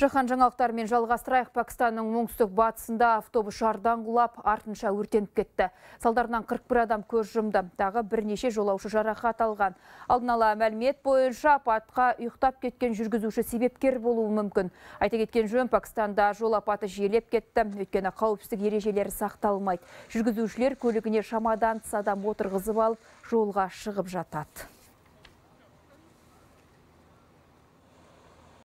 Жақан жаңалықтарымен жалғастырайық Пакистанның оңтүстік батысында автобус шардан құлап, артынша өртеніп кетті. Салдарынан 41 адам көз жұмды, тағы бірнеше жолаушы жарақат алған. Алдын ала мәлімет бойынша апатқа ұйықтап кеткен жүргізуші себепкер болуы мүмкін. Айта кеткен жөн Пакистанда жол апаты жиілеп кетті, өйткені қауіпсіздік ережелері сақталмайды. Жүргізушілер көлігіне шамадан тыс адам отырғызып алып, жолға шығып жатады.